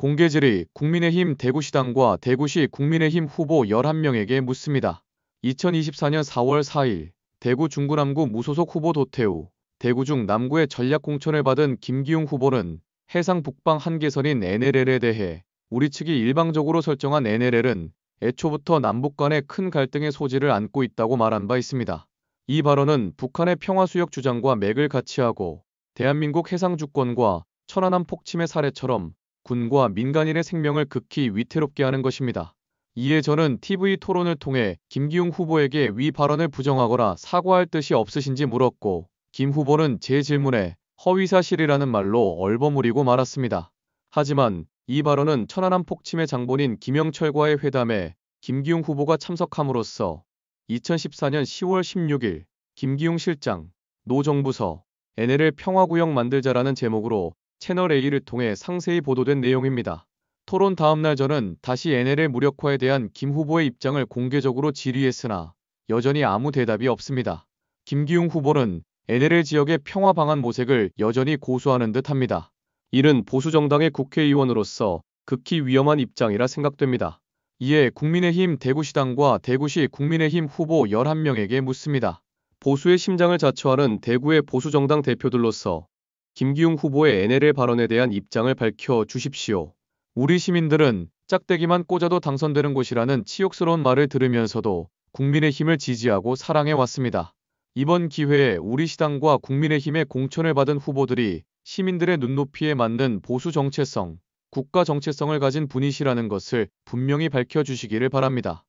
공개 질의 국민의힘 대구시당과 대구시 국민의힘 후보 11명에게 묻습니다. 2024년 4월 4일 대구 중구남구 무소속 후보 도태우, 대구 중 남구의 전략공천을 받은 김기웅 후보는 해상 북방 한계선인 NLL에 대해 우리 측이 일방적으로 설정한 NLL은 애초부터 남북 간의 큰 갈등의 소지를 안고 있다고 말한 바 있습니다. 이 발언은 북한의 평화수역 주장과 맥을 같이 하고 대한민국 해상 주권과 천안함 폭침의 사례처럼 군과 민간인의 생명을 극히 위태롭게 하는 것입니다. 이에 저는 TV 토론을 통해 김기웅 후보에게 위 발언을 부정하거나 사과할 뜻이 없으신지 물었고 김 후보는 제 질문에 허위사실이라는 말로 얼버무리고 말았습니다. 하지만 이 발언은 천안함 폭침의 장본인 김영철과의 회담에 김기웅 후보가 참석함으로써 2014년 10월 16일 김기웅 실장, 노정부서, NLL 평화구역 만들자라는 제목으로 채널A를 통해 상세히 보도된 내용입니다. 토론 다음날 저는 다시 NLL 무력화에 대한 김 후보의 입장을 공개적으로 질의했으나 여전히 아무 대답이 없습니다. 김기웅 후보는 NLL 지역의 평화 방안 모색을 여전히 고수하는 듯 합니다. 이는 보수정당의 국회의원으로서 극히 위험한 입장이라 생각됩니다. 이에 국민의힘 대구시당과 대구시 국민의힘 후보 11명에게 묻습니다. 보수의 심장을 자처하는 대구의 보수정당 대표들로서 김기웅 후보의 NLL 발언에 대한 입장을 밝혀 주십시오. 우리 시민들은 짝대기만 꽂아도 당선되는 곳이라는 치욕스러운 말을 들으면서도 국민의힘을 지지하고 사랑해왔습니다. 이번 기회에 우리 시당과 국민의힘의 공천을 받은 후보들이 시민들의 눈높이에 맞는 보수 정체성, 국가 정체성을 가진 분이시라는 것을 분명히 밝혀주시기를 바랍니다.